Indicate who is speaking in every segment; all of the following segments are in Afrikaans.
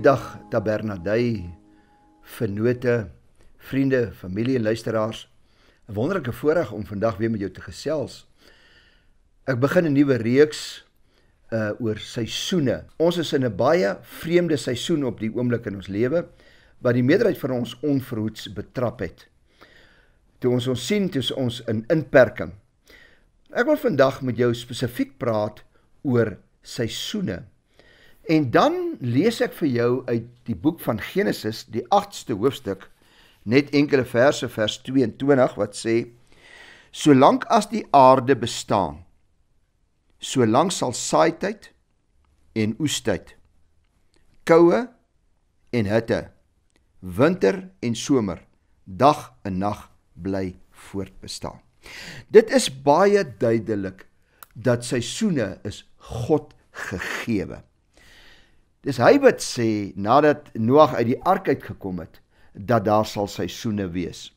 Speaker 1: Goeiedag Tabernadei vennote, vriende, familie en luisteraars. 'n Wonderlike voorreg om vandag weer met jou te gesels. Ek begin 'n nuwe reeks uh oor seisoene. Ons is in 'n baie vreemde seisoen op die oomblik in ons lewe wat die meerderheid van ons onverhoeds betrap het. Toe ons ons sien toe ons in inperking. Ek wil vandag met jou spesifiek praat oor seisoene. En dan lees ek vir jou uit die boek van Genesis, die 8ste hoofstuk, net enkele verse vers 22 wat sê: Solank as die aarde bestaan, solank sal saaityd en oestyd, koue en hitte, winter en somer, dag en nag bly voortbestaan. Dit is baie duidelik dat seisoene is God gegee. Dis hy wat sê nadat Noag uit die ark uitgekom het dat daar sal seisoene wees.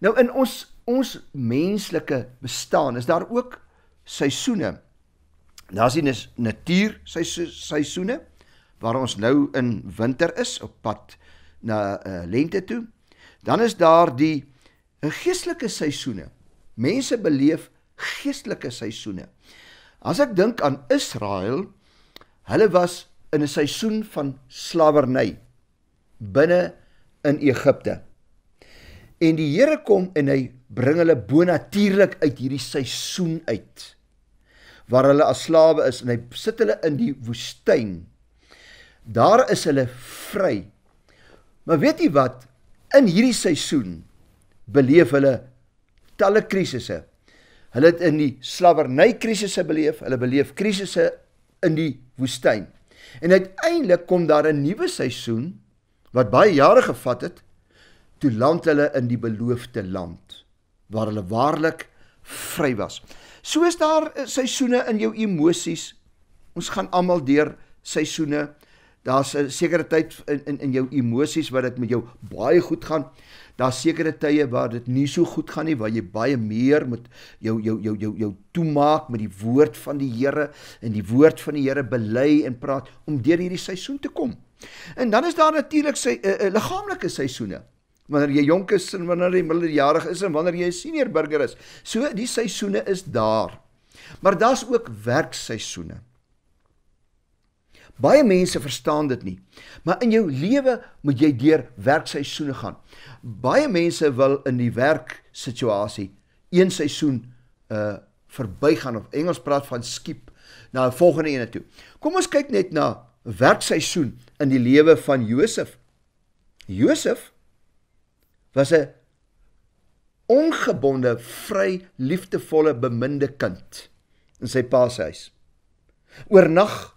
Speaker 1: Nou in ons ons menslike bestaan is daar ook seisoene. Daar sien is natuur seisoene waar ons nou in winter is op pad na uh, lente toe. Dan is daar die uh, geestelike seisoene. Mense beleef geestelike seisoene. As ek dink aan Israel, hulle was in 'n seisoen van slawerny binne in Egipte. En die Here kom en hy bring hulle bonatuurlik uit hierdie seisoen uit waar hulle as slawe is en hy sit hulle in die woestyn. Daar is hulle vry. Maar weet jy wat? In hierdie seisoen beleef hulle talle krisisse. Hulle het in die slawerny krisisse beleef, hulle beleef krisisse in die woestyn. En uiteindelik kom daar 'n nuwe seisoen wat baie jare gevat het, toe land hulle in die beloofde land waar hulle waarlik vry was. Soos daar eh, seisoene in jou emosies. Ons gaan almal deur seisoene. Daar's 'n sekere tyd in in in jou emosies waar dit met jou baie goed gaan. Daar's sekere tye waar dit nie so goed gaan nie waar jy baie meer met jou jou jou jou jou toemaak met die woord van die Here en die woord van die Here bely en praat om deur hierdie seisoen te kom. En dan is daar natuurlik sy uh, uh, liggaamlike seisoene. Wanneer jy jonk is en wanneer jy middeljarig is en wanneer jy 'n senior burger is. So die seisoene is daar. Maar daar's ook werkseisoene. Baie mense verstaan dit nie. Maar in jou lewe moet jy deur werkseisoene gaan. Baie mense wil in die werksituasie een seisoen uh verbygaan of Engels praat van skiep na 'n volgende een toe. Kom ons kyk net na werkseisoen in die lewe van Josef. Josef was 'n ongebonde, vry, liefdevolle, beminde kind in sy pa se huis. Oornag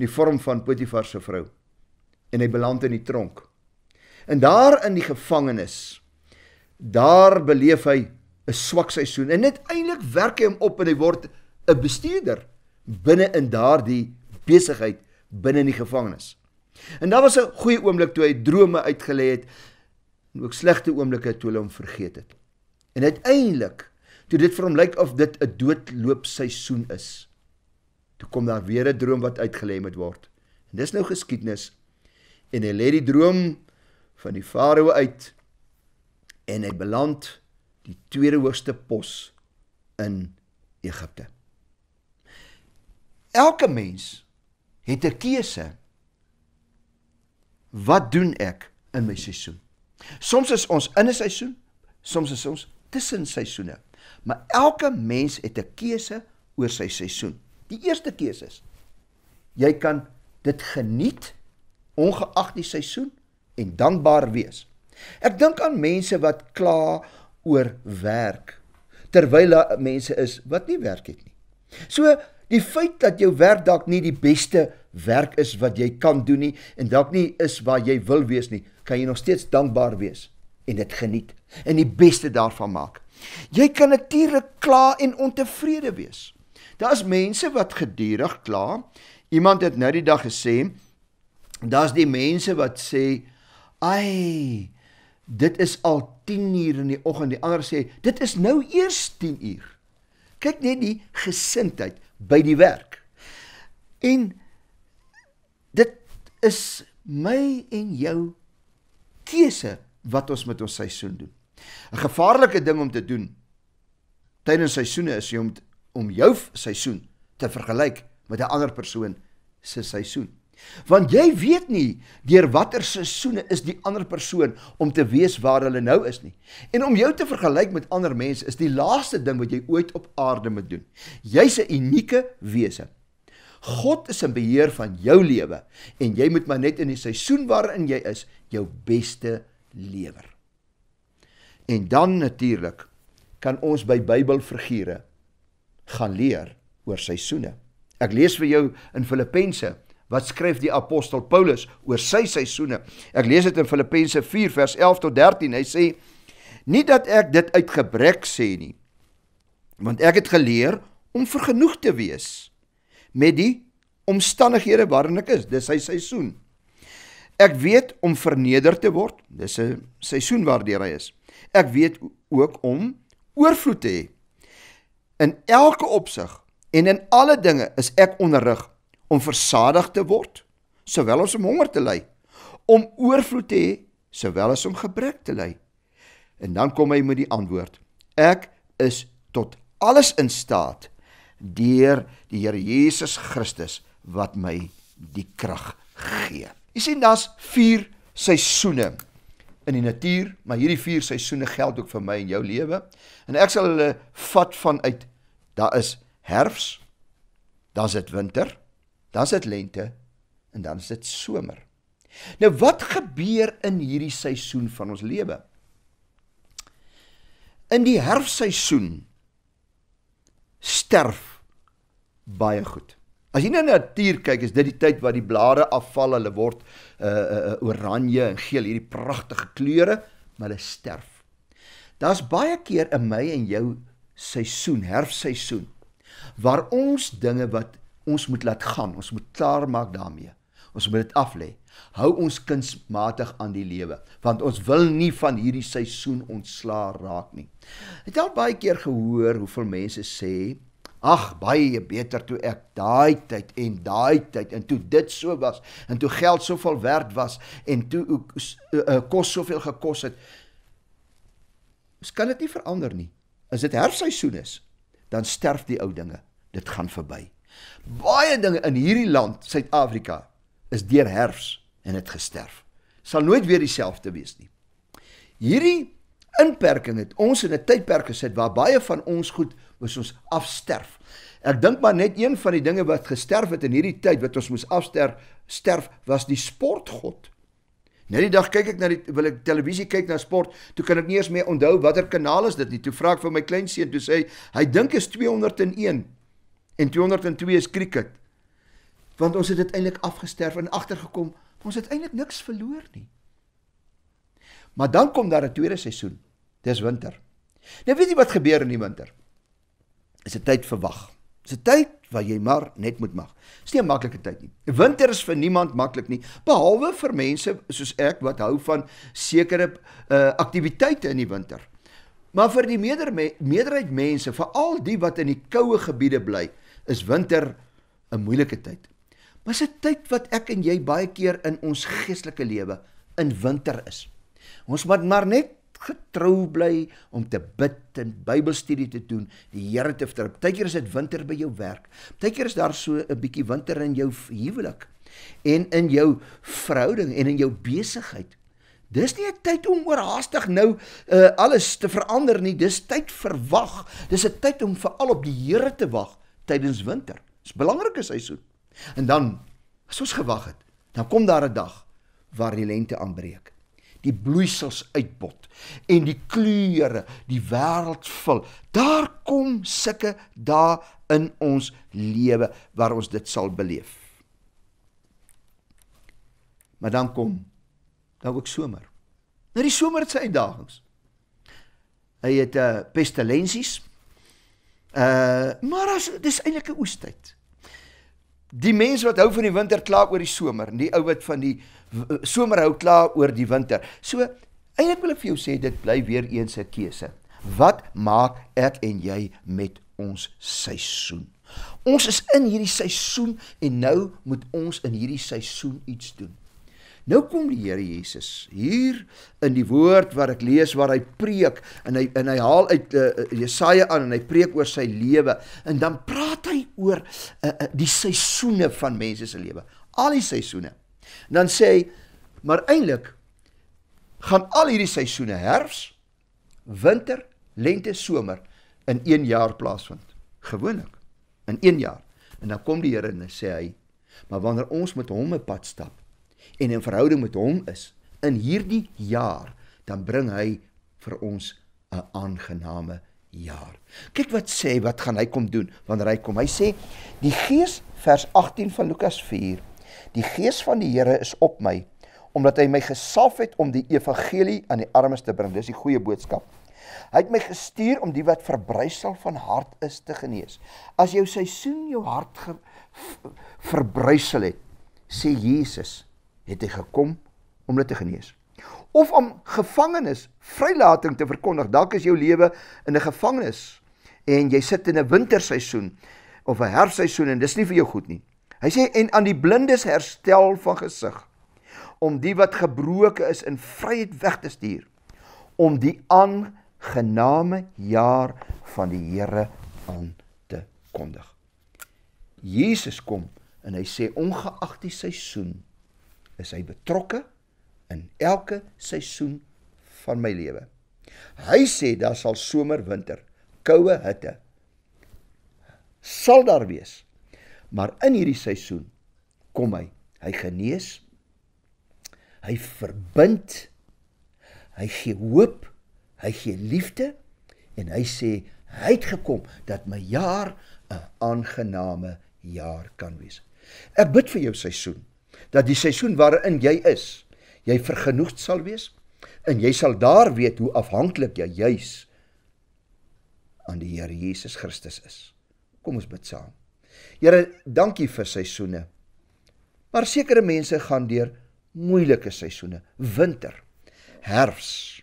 Speaker 1: in die vorm van Potifar se vrou en hy beland in die tronk. En daar in die gevangenis daar beleef hy 'n swak seisoen en dit eintlik werk hy hom op en hy word 'n bestuurder binne in daardie besigheid binne in die gevangenis. En daar was 'n goeie oomblik toe hy drome uitgelê het en ook slegte oomblikke toe hulle hom vergeet het. En uiteindelik toe dit vir hom lyk of dit 'n doodloop seisoen is toe kom daar weer 'n droom wat uitgelei moet word. En dis nou geskiedenis. En hy lê die droom van die farao uit en hy beland die tweede hoogste pos in Egipte. Elke mens het 'n keuse. Wat doen ek in my seisoen? Soms is ons in 'n seisoen, soms is ons tussen seisoene. Maar elke mens het 'n keuse oor sy seisoen. Die eerste keuse is jy kan dit geniet ongeag die seisoen en dankbaar wees. Ek dink aan mense wat kla oor werk terwyl daar mense is wat nie werk het nie. So die feit dat jou werk dalk nie die beste werk is wat jy kan doen nie en dalk nie is waar jy wil wees nie, kan jy nog steeds dankbaar wees en dit geniet en die beste daarvan maak. Jy kan natuurlik kla en ontevrede wees. Daar's mense wat gedurig kla. Iemand het nou die dag gesê, daar's die mense wat sê, "Ai, dit is al 10 uur in die oggend." Die ander sê, "Dit is nou eers 10 uur." Kyk net die gesindheid by die werk. En dit is my en jou keuse wat ons met ons seisoen doen. 'n Gevaarlike ding om te doen tydens seisoene is om om jou seisoen te vergelyk met 'n ander persoon se seisoen. Want jy weet nie deur watter seisoene is die ander persoon om te weet waar hulle nou is nie. En om jou te vergelyk met ander mense is die laaste ding wat jy ooit op aarde moet doen. Jy's 'n unieke wese. God is in beheer van jou lewe en jy moet maar net in die seisoen waarin jy is jou beste lewer. En dan natuurlik kan ons by Bybelfigure gaan leer oor seisoene. Ek lees vir jou in Filippense wat skryf die apostel Paulus oor sy seisoene. Ek lees dit in Filippense 4 vers 11 tot 13. Hy sê: "Nie dat ek dit uit gebrek sê nie, want ek het geleer om vergenoeg te wees met die omstandighede waarin ek is. Dis sy seisoen. Ek weet om verneder te word. Dis 'n seisoen waardeur hy is. Ek weet ook om oorvloed te hê." In elke opsig en in alle dinge is ek onderrig om versadig te word, sowel as om honger te ly, om oorvloed te hê, sowel as om gebrek te ly. En dan kom hy met die antwoord: Ek is tot alles in staat deur die Here Jesus Christus wat my die krag gee. Jy sien daar's vier seisoene in die natuur, maar hierdie vier seisoene geld ook vir my en jou lewe. En ek sal hulle vat vanuit Daar is herfs, dan's dit winter, dan's dit lente en dan's dit somer. Nou wat gebeur in hierdie seisoen van ons lewe? In die herfsseisoen sterf baie goed. As jy na die natuur kyk, is dit die tyd waar die blare afval, hulle word uh uh oranje en geel, hierdie pragtige kleure, maar hulle sterf. Daar's baie keer in my en jou seisoen, herfsseisoen waar ons dinge wat ons moet laat gaan, ons moet klaar maak daarmee. Ons moet dit af lê. Hou ons kunsmatig aan die lewe, want ons wil nie van hierdie seisoen ontsla raak nie. Het al baie keer gehoor hoeveel mense sê, "Ag, baie beter toe ek daai tyd en daai tyd en toe dit so was en toe geld soveel werd was en toe ook uh, uh, kos soveel gekos het." Ons kan dit nie verander nie as dit herseisoen is, dan sterf die ou dinge. Dit gaan verby. Baie dinge in hierdie land, Suid-Afrika, is deur herfs en het gesterf. Sal nooit weer dieselfde wees nie. Hierdie inperking het ons in 'n tydperk gesit waar baie van ons goed moes ons afsterf. Ek dink maar net een van die dinge wat gesterf het in hierdie tyd wat ons moes afsterf, sterf was die sportgod. Net die dag kyk ek na die wil ek televisie kyk na sport, toe kan ek nie eens meer onthou watter kanaal is dit nie. Toe vra ek vir my kleinseun, toe sê hy, hy dink is 201 en 202 is cricket. Want ons het dit eintlik afgesterf en agtergekom, ons het eintlik niks verloor nie. Maar dan kom daar 'n tweede seisoen. Dis winter. Nou weet jy wat gebeur in die winter? Is 'n tyd vir wag. Dis 'n tyd waar jy maar net moet mag. Dis nie 'n maklike tyd nie. Winter is vir niemand maklik nie, behalwe vir mense soos ek wat hou van sekere uh aktiwiteite in die winter. Maar vir die meerder me meerderheid mense, veral die wat in die koue gebiede bly, is winter 'n moeilike tyd. Maar dis 'n tyd wat ek en jy baie keer in ons geestelike lewe in winter is. Ons moet maar net getrou bly om te bid en Bybelstudie te doen, die Here te vertrou. Partykeer is dit winter by jou werk. Partykeer is daar so 'n bietjie winter in jou huwelik en in jou verhouding en in jou besigheid. Dis nie 'n tyd om oorhaastig nou uh, alles te verander nie. Dis tyd vir wag. Dis 'n tyd om veral op die Here te wag tydens winter. Dis belangrike seisoen. En dan as ons gewag het, dan kom daar 'n dag waar die lente aanbreek die bloeisels uitbot en die kleure die wêreld vul. Daar kom sulke dae in ons lewe waar ons dit sal beleef. Maar dan kom dan ook somer. Nou die somer het sy uitdagings. Hy het 'n uh, eh, pestilensies. Uh maar as dis eintlik 'n oestyd. Die mens wat hou van die winter kla oor die somer, die ou wat van die eh, somer hou kla oor die winter. So eintlik wil ek vir jou sê dit bly weer eens 'n keuse. Wat maak ek en jy met ons seisoen? Ons is in hierdie seisoen en nou moet ons in hierdie seisoen iets doen. Nou kom die Here Jesus hier in die woord wat ek lees waar hy preek en hy en hy haal uit eh, eh, Jesaja uh, aan en hy preek oor sy lewe en dan praat hy oor uh, uh, die seisoene van mense se lewe. Al die seisoene. En dan sê hy maar eintlik gaan al hierdie seisoene herfs, winter, lente, somer in een jaar plaasvind. Gewoonlik in een jaar. En dan kom die Here en hy sê hy maar wanneer ons met hom 'n pad stap en in verhouding met hom is in hierdie jaar dan bring hy vir ons 'n aangename jaar. Kyk wat sê wat gaan hy kom doen wanneer hy kom. Hy sê die Gees vers 18 van Lukas 4. Die Gees van die Here is op my omdat hy my gesalf het om die evangelie aan die armes te bring. Dis die goeie boodskap. Hy het my gestuur om die wat verbrysel van hart is te genees. As jou seisoen jou hart verbrysel het, sê Jesus, het hy gekom om hulle te genees. Of om gevangenes vrylating te verkondig. Dalk is jou lewe in 'n gevangenis en jy sit in 'n winterseisoen of 'n herfseisoen en dis nie vir jou goed nie. Hy sê en aan die blindes herstel van gesig om die wat gebroke is in vryheid weg te stuur om die aangename jaar van die Here aan te kondig. Jesus kom en hy sê ongeag die seisoen is hy betrokke in elke seisoen van my lewe. Hy sê daar sal somer, winter, koue, hitte sal daar wees. Maar in hierdie seisoen kom hy. Hy genees. Hy verbind. Hy gee hoop, hy gee liefde en hy sê hy het gekom dat my jaar 'n aangename jaar kan wees. Ek bid vir jou seisoen dat die seisoen waarin jy is, jy vergenoegd sal wees en jy sal daar weet hoe afhanklik jy juis aan die Here Jesus Christus is. Kom ons bid saam. Here, dankie vir seisoene. Maar sekere mense gaan deur moeilike seisoene, winter, herfs,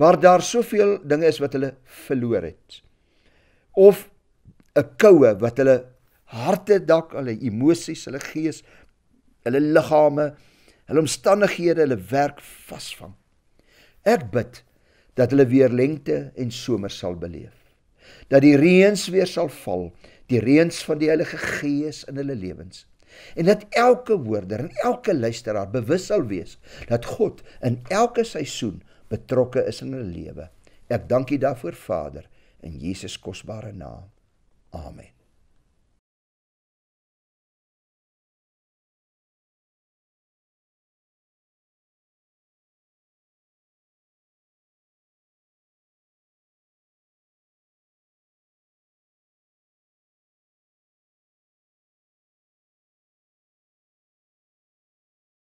Speaker 1: waar daar soveel dinge is wat hulle verloor het. Of 'n koue wat hulle harte dalk, hulle emosies, hulle gees hulle liggame, hulle omstandighede, hulle werk vasvang. Ek bid dat hulle weer lente en somer sal beleef. Dat die reëns weer sal val, die reëns van die Heilige Gees in hulle lewens. En dat elke hoorder en elke luisteraar bewus sal wees dat God in elke seisoen betrokke is in hulle lewe. Ek dank U daarvoor, Vader, in Jesus kosbare naam. Amen.